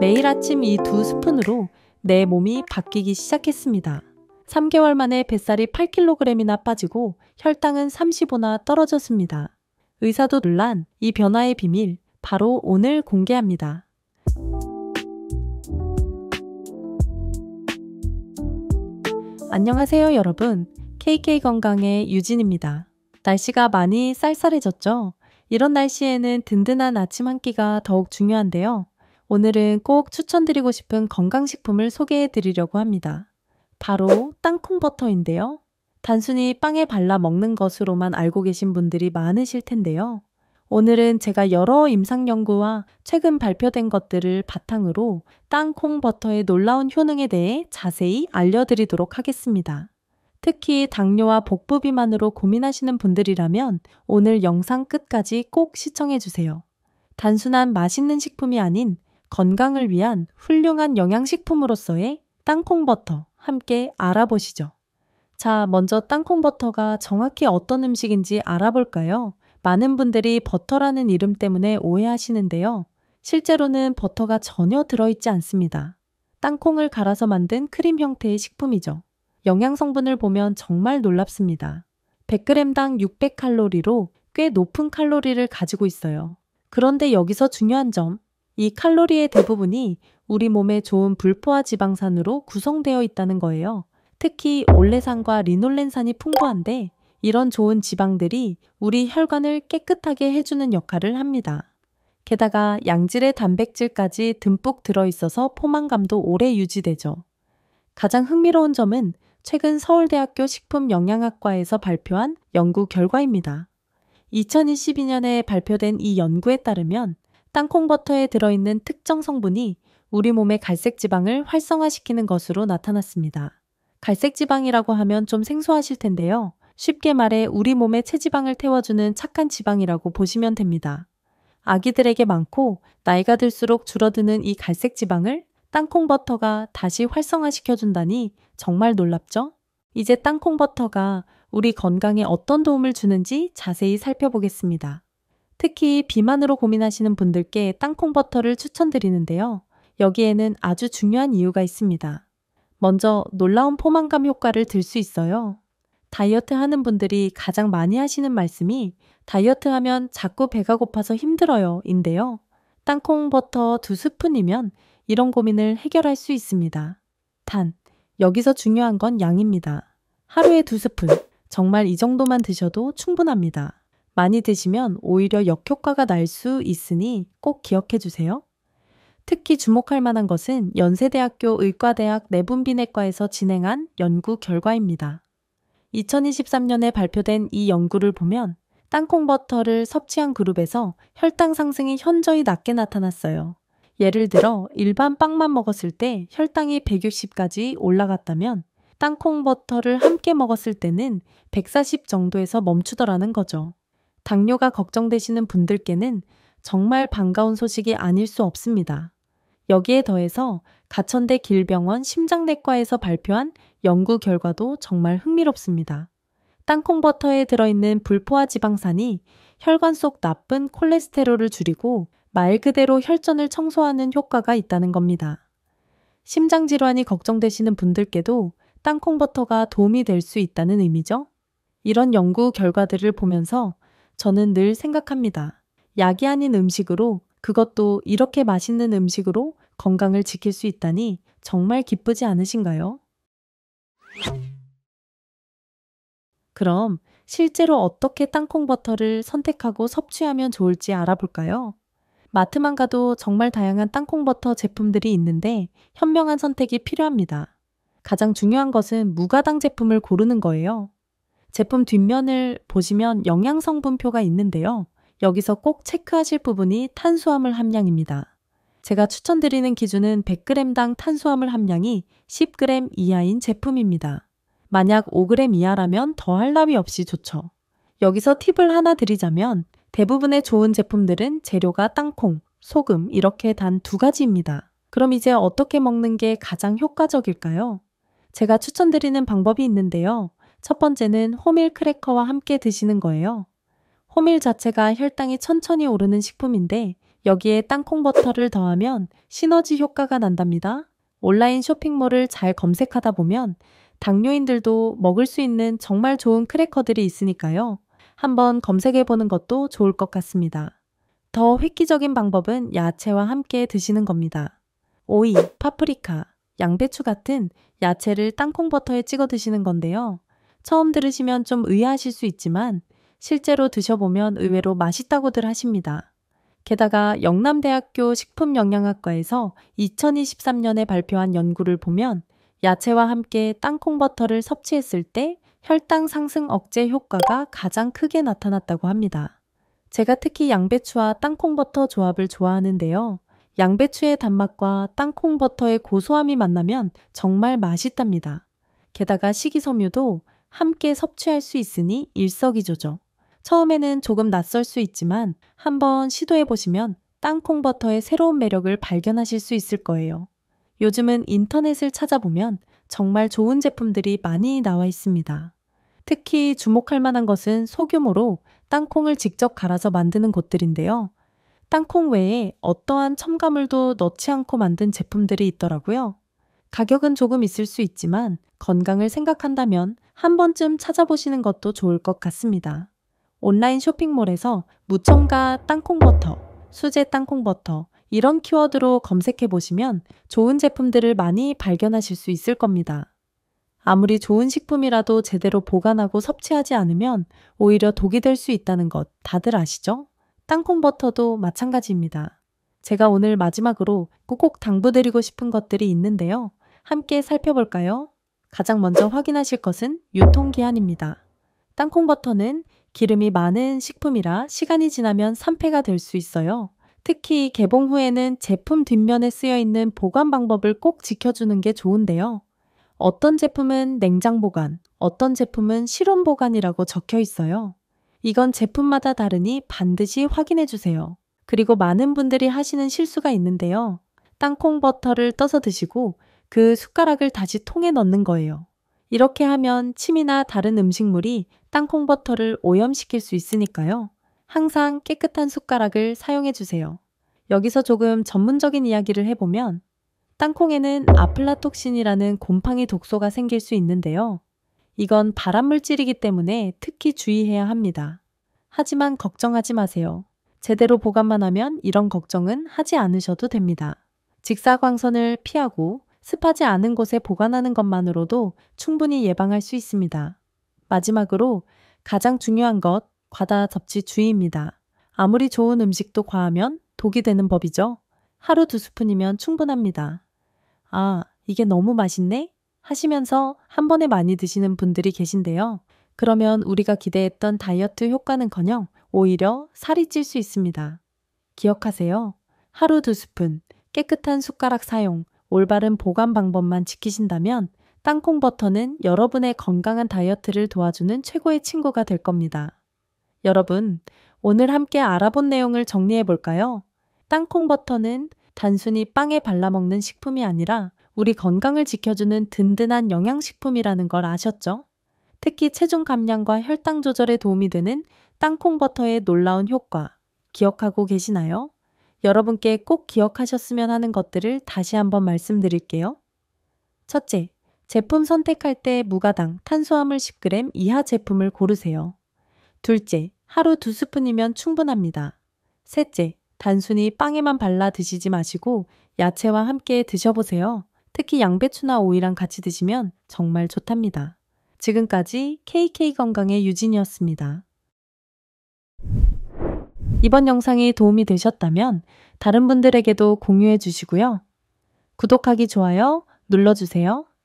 매일 아침 이 두 스푼으로 내 몸이 바뀌기 시작했습니다. 3개월 만에 뱃살이 8kg이나 빠지고 혈당은 35나 떨어졌습니다. 의사도 놀란 이 변화의 비밀 바로 오늘 공개합니다. 안녕하세요 여러분. KK 건강의 유진입니다. 날씨가 많이 쌀쌀해졌죠? 이런 날씨에는 든든한 아침 한 끼가 더욱 중요한데요. 오늘은 꼭 추천드리고 싶은 건강식품을 소개해 드리려고 합니다. 바로 땅콩버터인데요. 단순히 빵에 발라 먹는 것으로만 알고 계신 분들이 많으실 텐데요. 오늘은 제가 여러 임상 연구와 최근 발표된 것들을 바탕으로 땅콩 버터의 놀라운 효능에 대해 자세히 알려드리도록 하겠습니다. 특히 당뇨와 복부 비만으로 고민하시는 분들이라면 오늘 영상 끝까지 꼭 시청해주세요. 단순한 맛있는 식품이 아닌 건강을 위한 훌륭한 영양식품으로서의 땅콩버터 함께 알아보시죠. 자, 먼저 땅콩버터가 정확히 어떤 음식인지 알아볼까요? 많은 분들이 버터라는 이름 때문에 오해하시는데요. 실제로는 버터가 전혀 들어있지 않습니다. 땅콩을 갈아서 만든 크림 형태의 식품이죠. 영양 성분을 보면 정말 놀랍습니다. 100g당 600칼로리로 꽤 높은 칼로리를 가지고 있어요. 그런데 여기서 중요한 점, 이 칼로리의 대부분이 우리 몸에 좋은 불포화 지방산으로 구성되어 있다는 거예요. 특히 올레산과 리놀렌산이 풍부한데 이런 좋은 지방들이 우리 혈관을 깨끗하게 해주는 역할을 합니다. 게다가 양질의 단백질까지 듬뿍 들어있어서 포만감도 오래 유지되죠. 가장 흥미로운 점은 최근 서울대학교 식품영양학과에서 발표한 연구 결과입니다. 2022년에 발표된 이 연구에 따르면 땅콩버터에 들어있는 특정 성분이 우리 몸의 갈색 지방을 활성화시키는 것으로 나타났습니다. 갈색 지방이라고 하면 좀 생소하실 텐데요. 쉽게 말해 우리 몸의 체지방을 태워주는 착한 지방이라고 보시면 됩니다. 아기들에게 많고 나이가 들수록 줄어드는 이 갈색 지방을 땅콩버터가 다시 활성화시켜준다니 정말 놀랍죠? 이제 땅콩버터가 우리 건강에 어떤 도움을 주는지 자세히 살펴보겠습니다. 특히 비만으로 고민하시는 분들께 땅콩 버터를 추천드리는데요. 여기에는 아주 중요한 이유가 있습니다. 먼저 놀라운 포만감 효과를 들 수 있어요. 다이어트 하는 분들이 가장 많이 하시는 말씀이 다이어트 하면 자꾸 배가 고파서 힘들어요 인데요. 땅콩 버터 두 스푼이면 이런 고민을 해결할 수 있습니다. 단, 여기서 중요한 건 양입니다. 하루에 두 스푼, 정말 이 정도만 드셔도 충분합니다. 많이 드시면 오히려 역효과가 날 수 있으니 꼭 기억해 주세요. 특히 주목할 만한 것은 연세대학교 의과대학 내분비내과에서 진행한 연구 결과입니다. 2023년에 발표된 이 연구를 보면 땅콩버터를 섭취한 그룹에서 혈당 상승이 현저히 낮게 나타났어요. 예를 들어 일반 빵만 먹었을 때 혈당이 160까지 올라갔다면 땅콩버터를 함께 먹었을 때는 140 정도에서 멈추더라는 거죠. 당뇨가 걱정되시는 분들께는 정말 반가운 소식이 아닐 수 없습니다. 여기에 더해서 가천대 길병원 심장내과에서 발표한 연구 결과도 정말 흥미롭습니다. 땅콩버터에 들어있는 불포화 지방산이 혈관 속 나쁜 콜레스테롤을 줄이고 말 그대로 혈전을 청소하는 효과가 있다는 겁니다. 심장 질환이 걱정되시는 분들께도 땅콩버터가 도움이 될 수 있다는 의미죠. 이런 연구 결과들을 보면서 저는 늘 생각합니다. 약이 아닌 음식으로 그것도 이렇게 맛있는 음식으로 건강을 지킬 수 있다니 정말 기쁘지 않으신가요? 그럼 실제로 어떻게 땅콩버터를 선택하고 섭취하면 좋을지 알아볼까요? 마트만 가도 정말 다양한 땅콩버터 제품들이 있는데 현명한 선택이 필요합니다. 가장 중요한 것은 무가당 제품을 고르는 거예요. 제품 뒷면을 보시면 영양 성분표가 있는데요. 여기서 꼭 체크하실 부분이 탄수화물 함량입니다. 제가 추천드리는 기준은 100g당 탄수화물 함량이 10g 이하인 제품입니다. 만약 5g 이하라면 더할 나위 없이 좋죠. 여기서 팁을 하나 드리자면 대부분의 좋은 제품들은 재료가 땅콩, 소금 이렇게 단 두 가지입니다. 그럼 이제 어떻게 먹는 게 가장 효과적일까요? 제가 추천드리는 방법이 있는데요. 첫 번째는 호밀 크래커와 함께 드시는 거예요. 호밀 자체가 혈당이 천천히 오르는 식품인데 여기에 땅콩버터를 더하면 시너지 효과가 난답니다. 온라인 쇼핑몰을 잘 검색하다 보면 당뇨인들도 먹을 수 있는 정말 좋은 크래커들이 있으니까요. 한번 검색해 보는 것도 좋을 것 같습니다. 더 획기적인 방법은 야채와 함께 드시는 겁니다. 오이, 파프리카, 양배추 같은 야채를 땅콩버터에 찍어 드시는 건데요. 처음 들으시면 좀 의아하실 수 있지만 실제로 드셔보면 의외로 맛있다고들 하십니다. 게다가 영남대학교 식품영양학과에서 2023년에 발표한 연구를 보면 야채와 함께 땅콩버터를 섭취했을 때 혈당 상승 억제 효과가 가장 크게 나타났다고 합니다. 제가 특히 양배추와 땅콩버터 조합을 좋아하는데요. 양배추의 단맛과 땅콩버터의 고소함이 만나면 정말 맛있답니다. 게다가 식이섬유도 함께 섭취할 수 있으니 일석이조죠. 처음에는 조금 낯설 수 있지만 한번 시도해 보시면 땅콩 버터의 새로운 매력을 발견하실 수 있을 거예요. 요즘은 인터넷을 찾아보면 정말 좋은 제품들이 많이 나와 있습니다. 특히 주목할 만한 것은 소규모로 땅콩을 직접 갈아서 만드는 곳들인데요. 땅콩 외에 어떠한 첨가물도 넣지 않고 만든 제품들이 있더라고요. 가격은 조금 있을 수 있지만 건강을 생각한다면 한 번쯤 찾아보시는 것도 좋을 것 같습니다. 온라인 쇼핑몰에서 무첨가 땅콩버터, 수제 땅콩버터 이런 키워드로 검색해 보시면 좋은 제품들을 많이 발견하실 수 있을 겁니다. 아무리 좋은 식품이라도 제대로 보관하고 섭취하지 않으면 오히려 독이 될 수 있다는 것 다들 아시죠? 땅콩버터도 마찬가지입니다. 제가 오늘 마지막으로 꼭꼭 당부드리고 싶은 것들이 있는데요. 함께 살펴볼까요? 가장 먼저 확인하실 것은 유통기한입니다. 땅콩버터는 기름이 많은 식품이라 시간이 지나면 산패가 될 수 있어요. 특히 개봉 후에는 제품 뒷면에 쓰여 있는 보관 방법을 꼭 지켜주는 게 좋은데요. 어떤 제품은 냉장 보관, 어떤 제품은 실온 보관이라고 적혀 있어요. 이건 제품마다 다르니 반드시 확인해 주세요. 그리고 많은 분들이 하시는 실수가 있는데요. 땅콩 버터를 떠서 드시고 그 숟가락을 다시 통에 넣는 거예요. 이렇게 하면 침이나 다른 음식물이 땅콩 버터를 오염시킬 수 있으니까요. 항상 깨끗한 숟가락을 사용해 주세요. 여기서 조금 전문적인 이야기를 해보면 땅콩에는 아플라톡신이라는 곰팡이 독소가 생길 수 있는데요. 이건 발암물질이기 때문에 특히 주의해야 합니다. 하지만 걱정하지 마세요. 제대로 보관만 하면 이런 걱정은 하지 않으셔도 됩니다. 직사광선을 피하고 습하지 않은 곳에 보관하는 것만으로도 충분히 예방할 수 있습니다. 마지막으로 가장 중요한 것, 과다 접취 주의입니다. 아무리 좋은 음식도 과하면 독이 되는 법이죠. 하루 두 스푼이면 충분합니다. 아, 이게 너무 맛있네? 하시면서 한 번에 많이 드시는 분들이 계신데요. 그러면 우리가 기대했던 다이어트 효과는커녕 오히려 살이 찔 수 있습니다. 기억하세요. 하루 두 스푼, 깨끗한 숟가락 사용, 올바른 보관 방법만 지키신다면 땅콩 버터는 여러분의 건강한 다이어트를 도와주는 최고의 친구가 될 겁니다. 여러분, 오늘 함께 알아본 내용을 정리해 볼까요? 땅콩 버터는 단순히 빵에 발라먹는 식품이 아니라 우리 건강을 지켜주는 든든한 영양식품이라는 걸 아셨죠? 특히 체중 감량과 혈당 조절에 도움이 되는 땅콩 버터의 놀라운 효과 기억하고 계시나요? 여러분께 꼭 기억하셨으면 하는 것들을 다시 한번 말씀드릴게요. 첫째, 제품 선택할 때 무가당 탄수화물 10g 이하 제품을 고르세요. 둘째, 하루 두 스푼이면 충분합니다. 셋째, 단순히 빵에만 발라 드시지 마시고 야채와 함께 드셔보세요. 특히 양배추나 오이랑 같이 드시면 정말 좋답니다. 지금까지 KK건강의 유진이었습니다. 이번 영상이 도움이 되셨다면 다른 분들에게도 공유해 주시고요. 구독하기, 좋아요 눌러주세요.